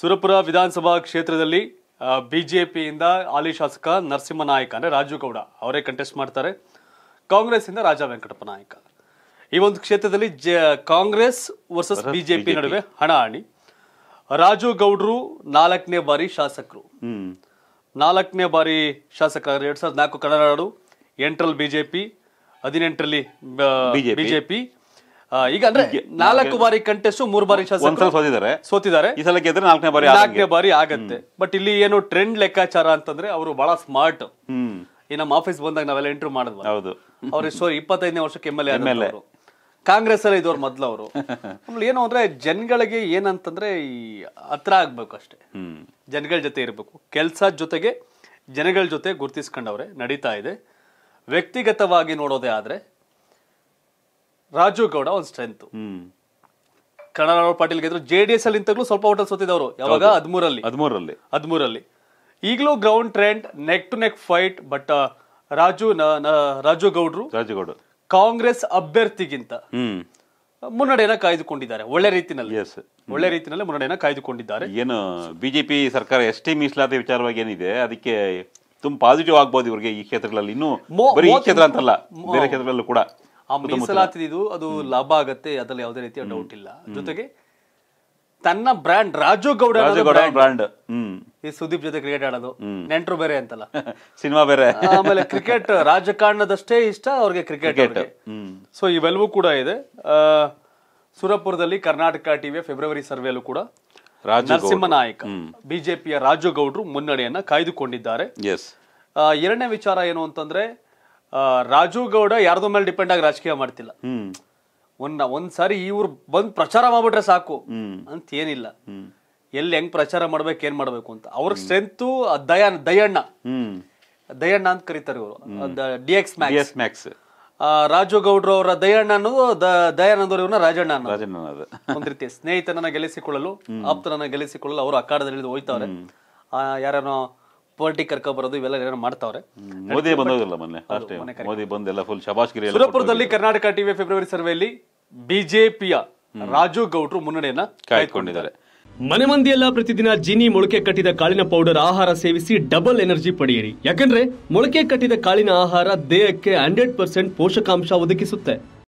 ಸುರಪುರ ವಿಧಾನಸಭಾ ಕ್ಷೇತ್ರದಲ್ಲಿ ಬಿಜೆಪಿಯಿಂದ ಹಾಲಿ ಶಾಸಕ ನರಸಿಂಹ ನಾಯಕ ಅಂದರೆ ರಾಜು ಗೌಡ ಅವರೇ ಕಂಟೆಸ್ಟ್ ಮಾಡ್ತಾರೆ ಇಂದ ರಾಜ ವೆಂಕಟಪ್ಪ ನಾಯಕ ಈ ಒಂದು ಕ್ಷೇತ್ರದಲ್ಲಿ ಜೆ ಕಾಂಗ್ರೆಸ್ ವರ್ಸಸ್ ಬಿಜೆಪಿ ನಡುವೆ ಹಣಾಹಣಿ ರಾಜು ಗೌಡ್ರು ನಾಲ್ಕನೇ ಬಾರಿ ಶಾಸಕರು ನಾಲ್ಕನೇ ಬಾರಿ ಶಾಸಕ ಎರಡ್ ಸಾವಿರದ ನಾಲ್ಕು ಕನ್ನಡ ನಾಡು ಎಂಟರಲ್ಲಿ ಬಿಜೆಪಿ ಹದಿನೆಂಟರಲ್ಲಿ ಬಿಜೆಪಿ ಈಗ ಅಂದ್ರೆ ನಾಲ್ಕು ಬಾರಿ ಕಂಟೆಸ್ಟ್ ಮೂರು ಬಾರಿ ಸೋತಿದ್ದಾರೆ ಸೋತಿದ್ದಾರೆ ಈ ಸಲ ಗೆದ್ರೆ ನಾಲ್ಕನೇ ಬಾರಿ ನಾಲ್ಕನೇ ಬಾರಿ ಆಗತ್ತೆ ಬಟ್ ಇಲ್ಲಿ ಏನು ಟ್ರೆಂಡ್ ಲೆಕ್ಕಾಚಾರ ಅಂತಂದ್ರೆ ಅವರು ಬಹಳ ಸ್ಮಾರ್ಟ್ ಈ ನಮ್ಮ ಆಫೀಸ್ ಬಂದಾಗ ನಾವೆಲ್ಲ ಎಂಟ್ರಿ ಮಾಡಿದ್ವಿ ಹೌದು ಅವ್ರ ಸೋರಿ ಇಪ್ಪತ್ತೈದನೇ ವರ್ಷಕ್ಕೆ ಎಮ್ ಎಲ್ ಎ ಕಾಂಗ್ರೆಸ್ ಅಲ್ಲಿ ಇದ್ರ ಮೊದ್ಲು ಅವರು ಆಮೇಲೆ ಏನು ಅಂದ್ರೆ ಜನಗಳಿಗೆ ಏನಂತಂದ್ರೆ ಈ ಹತ್ರ ಆಗ್ಬೇಕು ಅಷ್ಟೇ ಜನಗಳ ಜೊತೆ ಇರಬೇಕು ಕೆಲಸ ಜೊತೆಗೆ ಜನಗಳ ಜೊತೆ ಗುರ್ತಿಸ್ಕೊಂಡವ್ರೆ ನಡೀತಾ ಇದೆ ವ್ಯಕ್ತಿಗತವಾಗಿ ನೋಡೋದೇ ಆದ್ರೆ ರಾಜು ಗೌಡ ಒಂದು ಸ್ಟ್ರೆಂತ್ ಕನ್ನಡ ಪಾಟೀಲ್ ಗೆದ್ರು ಜೆ ಡಿ ಎಸ್ ಅಲ್ಲಿ ನಿಂತಾಗ್ಲೂ ಸ್ವಲ್ಪ ಓಟಲ್ ಸೋತಿದವರು ಯಾವಾಗ ಹದ್ಮೂರಲ್ಲಿ ಹದ್ಮೂರಲ್ಲಿ ಹದ್ಮೂರಲ್ಲಿ ಈಗಲೂ ground trend neck to neck fight but Raju Raju ಗೌಡ್ರು ಗೌಡ್ರು ಕಾಂಗ್ರೆಸ್ ಅಭ್ಯರ್ಥಿಗಿಂತ ಮುನ್ನಡೆಯನ್ನ ಕಾಯ್ದುಕೊಂಡಿದ್ದಾರೆ ಒಳ್ಳೆ ರೀತಿನಲ್ಲಿ ಒಳ್ಳೆ ರೀತಿನಲ್ಲಿ ಮುನ್ನಡೆಯನ್ನ ಕಾಯ್ದುಕೊಂಡಿದ್ದಾರೆ ಏನು ಬಿಜೆಪಿ ಸರ್ಕಾರ ಎಷ್ಟೇ ಮೀಸಲಾತಿ ವಿಚಾರವಾಗಿ ಏನಿದೆ ಅದಕ್ಕೆ ತುಂಬಾ ಪಾಸಿಟಿವ್ ಆಗ್ಬೋದು ಇವರಿಗೆ ಈ ಕ್ಷೇತ್ರಗಳಲ್ಲಿ ಇನ್ನೂ ಈ ಕ್ಷೇತ್ರ ಅಂತಲ್ಲ ಬೇರೆ ಕ್ಷೇತ್ರಗಳಲ್ಲೂ ಕೂಡ ಆ ಮೀಸಲಾತಿದು ಅದು ಲಾಭ ಆಗತ್ತೆ ಅದ್ರಲ್ಲಿ ಯಾವುದೇ ರೀತಿಯ ಡೌಟ್ ಇಲ್ಲ ಜೊತೆಗೆ ತನ್ನ ಬ್ರ್ಯಾಂಡ್ ರಾಜು ಗೌಡ ಬ್ರ್ಯಾಂಡ್ ಈ ಸುದೀಪ್ ಜೊತೆ ಕ್ರಿಕೆಟ್ ಆಡೋದು ನೆಂಟರು ಬೇರೆ ಅಂತಲ್ಲ ಸಿನಿಮಾ ಬೇರೆ ಆಮೇಲೆ ಕ್ರಿಕೆಟ್ ರಾಜಕಾರಣದಷ್ಟೇ ಇಷ್ಟ ಅವ್ರಿಗೆ ಕ್ರಿಕೆಟ್ ಸೊ ಇವೆಲ್ಲವೂ ಕೂಡ ಇದೆ ಸುರಪುರದಲ್ಲಿ ಕರ್ನಾಟಕ ಟಿವಿ ಫೆಬ್ರವರಿ ಸರ್ವೆಯಲ್ಲೂ ಕೂಡ ನರಸಿಂಹ ನಾಯಕ್ ಬಿಜೆಪಿಯ ರಾಜು ಗೌಡ್ರು ಮುನ್ನಡೆಯನ್ನ ಕಾಯ್ದುಕೊಂಡಿದ್ದಾರೆ ಎರಡನೇ ವಿಚಾರ ಏನು ಅಂತಂದ್ರೆ ರಾಜು ಗೌಡ ಯಾರ್ದ ಮೇಲೆ ಡಿಪೆಂಡ್ ಆಗಿ ರಾಜಕೀಯ ಮಾಡ್ತಿಲ್ಲ ಒಂದ್ ಒಂದ್ಸಾರಿ ಇವ್ರು ಬಂದ್ ಪ್ರಚಾರ ಮಾಡ್ಬಿಟ್ರೆ ಸಾಕು ಅಂತ ಏನಿಲ್ಲ ಎಲ್ಲಿ ಹೆಂಗ್ ಪ್ರಚಾರ ಮಾಡ್ಬೇಕು ಏನ್ ಮಾಡ್ಬೇಕು ಅಂತ ಅವ್ರ ಸ್ಟ್ರೆಂತ್ ದಯ ದಯಣ್ಣ ದಯಣ್ಣ ಅಂತ ಕರೀತಾರೆ ಇವರು ಡಿ ಎಕ್ಸ್ ಮ್ಯಾಕ್ಸ್ ರಾಜು ಗೌಡ್ರು ಅವರ ದಯಣ್ಣ ಅನ್ನೋದು ದಯಾನಂದ ಇವ್ರನ್ನ ರಾಜಣ್ಣ ಒಂದ್ ರೀತಿ ಸ್ನೇಹಿತನನ್ನ ಗೆಲ್ಲಿಸಿಕೊಳ್ಳಲು ಆಪ್ತನನ್ನ ಗೆಲ್ಲಿಸಿಕೊಳ್ಳಲು ಅವರು ಅಖಾಡದಲ್ಲಿ ಹೋಯ್ತಾರೆ ಯಾರೇನೋ ಪಾರ್ಟಿ ಕರ್ಕೊಬರೋದು ಇವೆಲ್ಲ ಏನಾರು ಮಾಡ್ತಾವ್ರೆ ಮೋದಿ ಬಂದಿಲ್ಲ ಮೊನ್ನೆ ಮೋದಿ ಬಂದೆಲ್ಲ ಫುಲ್ ಶಬಾಷ್ಗಿರಿ ಸುರಪುರದಲ್ಲಿ ಕರ್ನಾಟಕ ಟಿವಿ ಫೆಬ್ರವರಿ ಸರ್ವೆಯಲ್ಲಿ ಬಿಜೆಪಿಯ ರಾಜು ಗೌಡ್ರು ಮುನ್ನಡೆಯನ್ನ ಕಾಯ್ದುಕೊಂಡಿದ್ದಾರೆ ಮನೆ ಮಂದಿಯೆಲ್ಲ ಪ್ರತಿದಿನ ಜಿನಿ ಮೊಳಕೆ ಕಟ್ಟಿದ ಕಾಳಿನ ಪೌಡರ್ ಆಹಾರ ಸೇವಿಸಿ ಡಬಲ್ ಎನರ್ಜಿ ಪಡೆಯಿರಿ ಯಾಕಂದ್ರೆ ಮೊಳಕೆ ಕಟ್ಟಿದ ಕಾಳಿನ ಆಹಾರ ದೇಹಕ್ಕೆ ಹಂಡ್ರೆಡ್ ಪರ್ಸೆಂಟ್ ಪೋಷಕಾಂಶ ಒದಗಿಸುತ್ತೆ